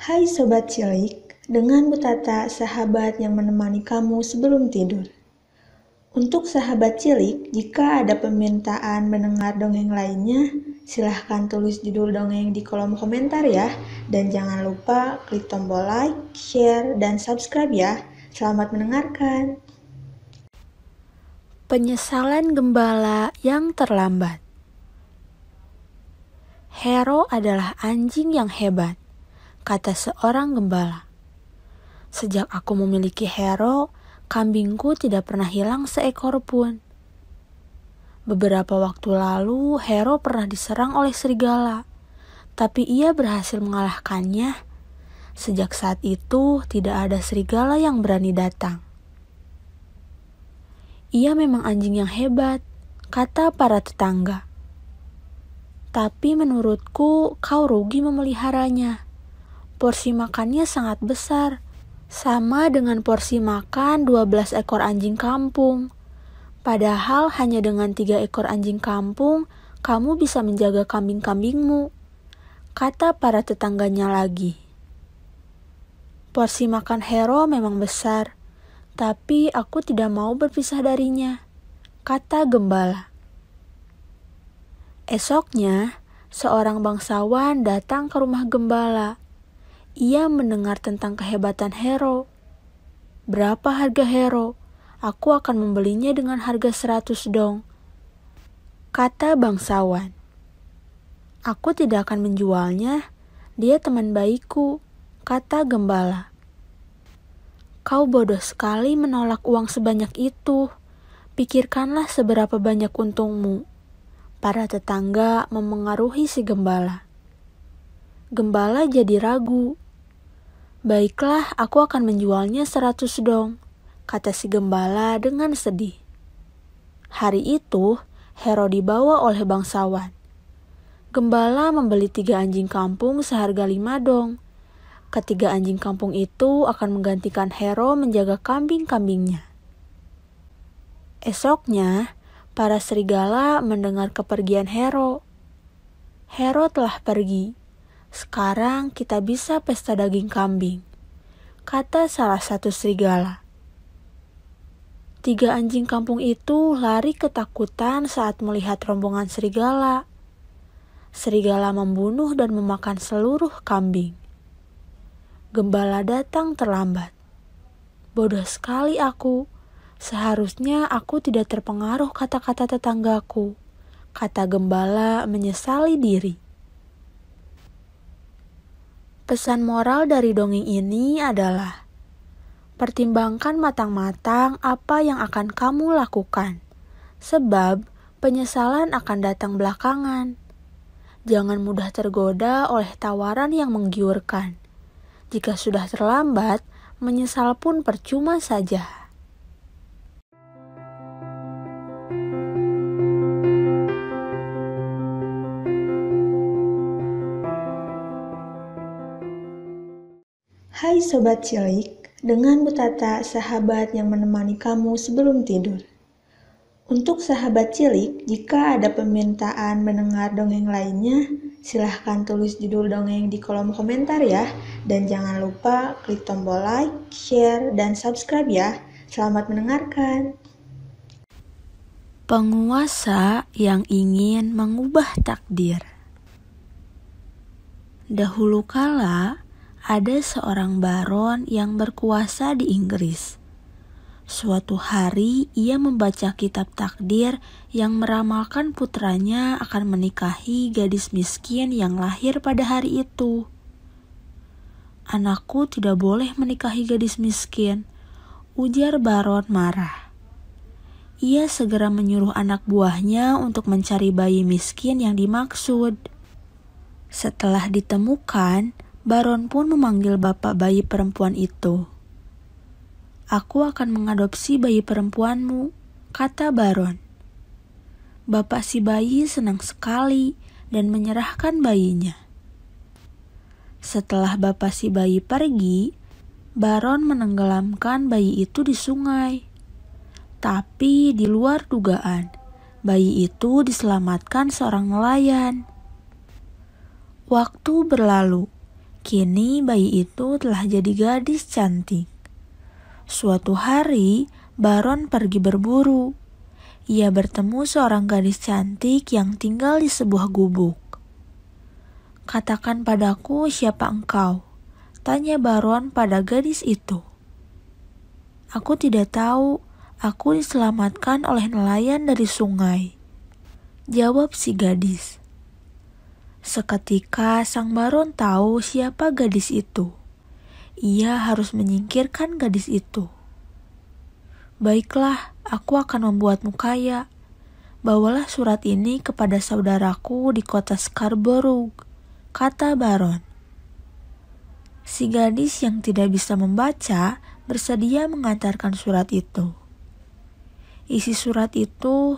Hai Sobat Cilik, dengan Butata sahabat yang menemani kamu sebelum tidur. Untuk sahabat cilik, jika ada permintaan mendengar dongeng lainnya, silahkan tulis judul dongeng di kolom komentar ya. Dan jangan lupa klik tombol like, share, dan subscribe ya. Selamat mendengarkan. Penyesalan Gembala yang Terlambat Hero adalah anjing yang hebat kata seorang gembala. Sejak aku memiliki Hero, kambingku tidak pernah hilang seekor pun. Beberapa waktu lalu, Hero pernah diserang oleh serigala, tapi ia berhasil mengalahkannya. Sejak saat itu, tidak ada serigala yang berani datang. Ia memang anjing yang hebat, kata para tetangga. Tapi menurutku, kau rugi memeliharanya porsi makannya sangat besar, sama dengan porsi makan 12 ekor anjing kampung. Padahal hanya dengan tiga ekor anjing kampung, kamu bisa menjaga kambing-kambingmu, kata para tetangganya lagi. Porsi makan Hero memang besar, tapi aku tidak mau berpisah darinya, kata gembala. Esoknya, seorang bangsawan datang ke rumah gembala ia mendengar tentang kehebatan Hero. Berapa harga Hero? Aku akan membelinya dengan harga seratus dong. Kata bangsawan. Aku tidak akan menjualnya. Dia teman baikku, kata gembala. Kau bodoh sekali menolak uang sebanyak itu. Pikirkanlah seberapa banyak untungmu. Para tetangga memengaruhi si gembala. Gembala jadi ragu. Baiklah, aku akan menjualnya seratus dong, kata si gembala dengan sedih. Hari itu, Hero dibawa oleh bangsawan. Gembala membeli tiga anjing kampung seharga lima dong. Ketiga anjing kampung itu akan menggantikan Hero menjaga kambing-kambingnya. Esoknya, para serigala mendengar kepergian Hero. Hero telah pergi. Sekarang kita bisa pesta daging kambing, kata salah satu serigala. Tiga anjing kampung itu lari ketakutan saat melihat rombongan serigala. Serigala membunuh dan memakan seluruh kambing. Gembala datang terlambat. Bodoh sekali aku. Seharusnya aku tidak terpengaruh kata-kata tetanggaku, kata gembala menyesali diri. Pesan moral dari dongeng ini adalah pertimbangkan matang-matang apa yang akan kamu lakukan, sebab penyesalan akan datang belakangan. Jangan mudah tergoda oleh tawaran yang menggiurkan. Jika sudah terlambat, menyesal pun percuma saja. Sobat Cilik, dengan Butata sahabat yang menemani kamu sebelum tidur. Untuk sahabat cilik, jika ada permintaan mendengar dongeng lainnya, silahkan tulis judul dongeng di kolom komentar ya. Dan jangan lupa klik tombol like, share, dan subscribe ya. Selamat mendengarkan. Penguasa yang ingin mengubah takdir. Dahulu kala, ada seorang baron yang berkuasa di Inggris. Suatu hari ia membaca kitab takdir yang meramalkan putranya akan menikahi gadis miskin yang lahir pada hari itu. Anakku tidak boleh menikahi gadis miskin, ujar Baron marah. Ia segera menyuruh anak buahnya untuk mencari bayi miskin yang dimaksud. Setelah ditemukan, Baron pun memanggil bapak bayi perempuan itu. Aku akan mengadopsi bayi perempuanmu, kata Baron. Bapak si bayi senang sekali dan menyerahkan bayinya. Setelah bapak si bayi pergi, Baron menenggelamkan bayi itu di sungai. Tapi di luar dugaan, bayi itu diselamatkan seorang nelayan. Waktu berlalu Kini bayi itu telah jadi gadis cantik. Suatu hari, Baron pergi berburu. Ia bertemu seorang gadis cantik yang tinggal di sebuah gubuk. Katakan padaku siapa engkau, tanya Baron pada gadis itu. Aku tidak tahu, aku diselamatkan oleh nelayan dari sungai. Jawab si gadis. Seketika sang baron tahu siapa gadis itu. Ia harus menyingkirkan gadis itu. Baiklah, aku akan membuatmu kaya. Bawalah surat ini kepada saudaraku di kota Scarborough, kata baron. Si gadis yang tidak bisa membaca bersedia mengantarkan surat itu. Isi surat itu,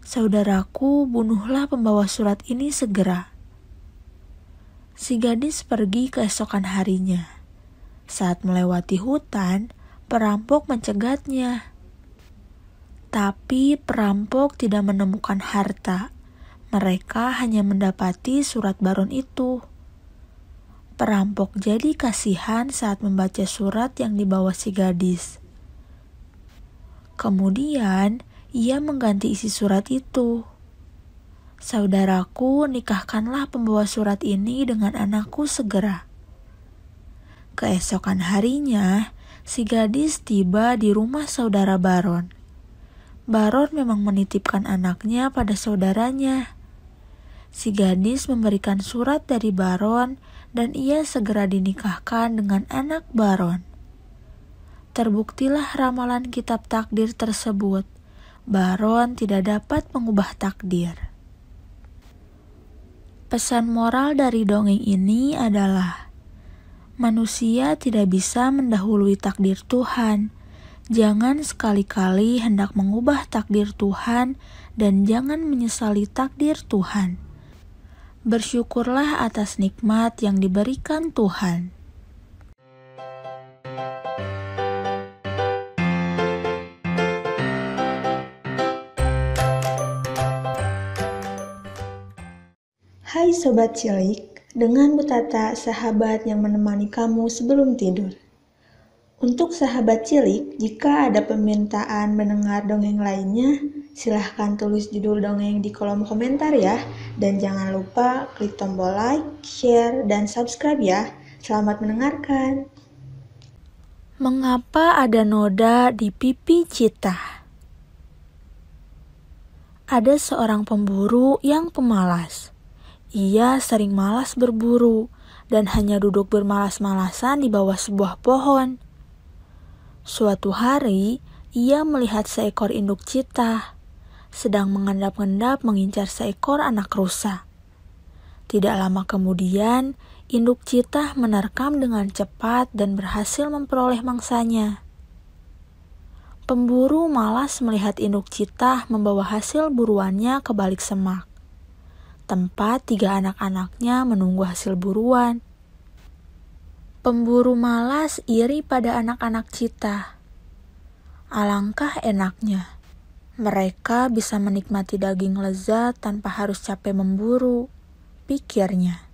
saudaraku, bunuhlah pembawa surat ini segera Si gadis pergi keesokan harinya. Saat melewati hutan, perampok mencegatnya. Tapi perampok tidak menemukan harta. Mereka hanya mendapati surat baron itu. Perampok jadi kasihan saat membaca surat yang dibawa si gadis. Kemudian, ia mengganti isi surat itu. Saudaraku, nikahkanlah pembawa surat ini dengan anakku segera. Keesokan harinya, si gadis tiba di rumah saudara Baron. Baron memang menitipkan anaknya pada saudaranya. Si gadis memberikan surat dari Baron, dan ia segera dinikahkan dengan anak Baron. Terbuktilah ramalan kitab takdir tersebut. Baron tidak dapat mengubah takdir. Pesan moral dari dongeng ini adalah manusia tidak bisa mendahului takdir Tuhan. Jangan sekali-kali hendak mengubah takdir Tuhan dan jangan menyesali takdir Tuhan. Bersyukurlah atas nikmat yang diberikan Tuhan. Hai Sobat Cilik, dengan Butata sahabat yang menemani kamu sebelum tidur. Untuk sahabat cilik, jika ada permintaan mendengar dongeng lainnya, silahkan tulis judul dongeng di kolom komentar ya. Dan jangan lupa klik tombol like, share, dan subscribe ya. Selamat mendengarkan. Mengapa ada noda di pipi cita? Ada seorang pemburu yang pemalas ia sering malas berburu dan hanya duduk bermalas-malasan di bawah sebuah pohon. Suatu hari, ia melihat seekor induk cita sedang mengendap-endap mengincar seekor anak rusa. Tidak lama kemudian, induk cita menerkam dengan cepat dan berhasil memperoleh mangsanya. Pemburu malas melihat induk cita membawa hasil buruannya ke balik semak tempat tiga anak-anaknya menunggu hasil buruan. Pemburu malas iri pada anak-anak cita. Alangkah enaknya, mereka bisa menikmati daging lezat tanpa harus capek memburu, pikirnya.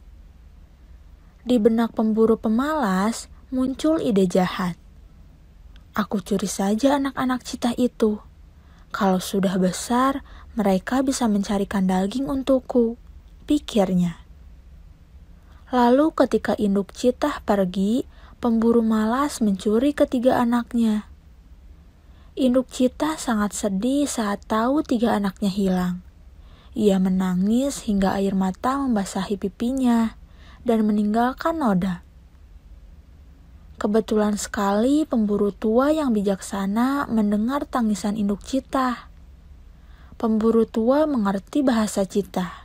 Di benak pemburu pemalas muncul ide jahat. Aku curi saja anak-anak cita itu. Kalau sudah besar, mereka bisa mencarikan daging untukku pikirnya. Lalu ketika induk citah pergi, pemburu malas mencuri ketiga anaknya. Induk Cita sangat sedih saat tahu tiga anaknya hilang. Ia menangis hingga air mata membasahi pipinya dan meninggalkan noda. Kebetulan sekali pemburu tua yang bijaksana mendengar tangisan induk Cita. Pemburu tua mengerti bahasa citah.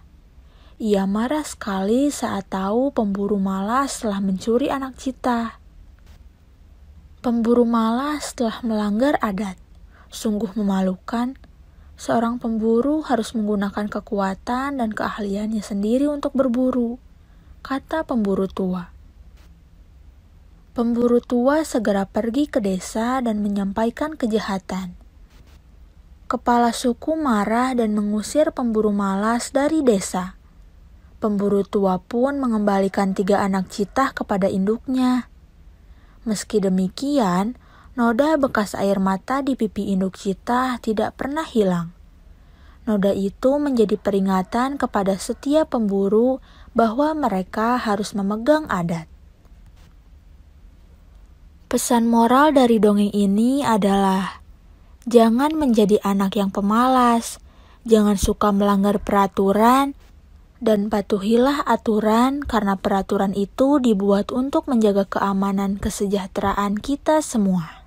Ia marah sekali saat tahu pemburu malas telah mencuri anak cita. Pemburu malas telah melanggar adat. Sungguh memalukan. Seorang pemburu harus menggunakan kekuatan dan keahliannya sendiri untuk berburu, kata pemburu tua. Pemburu tua segera pergi ke desa dan menyampaikan kejahatan. Kepala suku marah dan mengusir pemburu malas dari desa. Pemburu tua pun mengembalikan tiga anak citah kepada induknya. Meski demikian, noda bekas air mata di pipi induk citah tidak pernah hilang. Noda itu menjadi peringatan kepada setiap pemburu bahwa mereka harus memegang adat. Pesan moral dari dongeng ini adalah: jangan menjadi anak yang pemalas, jangan suka melanggar peraturan, dan patuhilah aturan karena peraturan itu dibuat untuk menjaga keamanan kesejahteraan kita semua.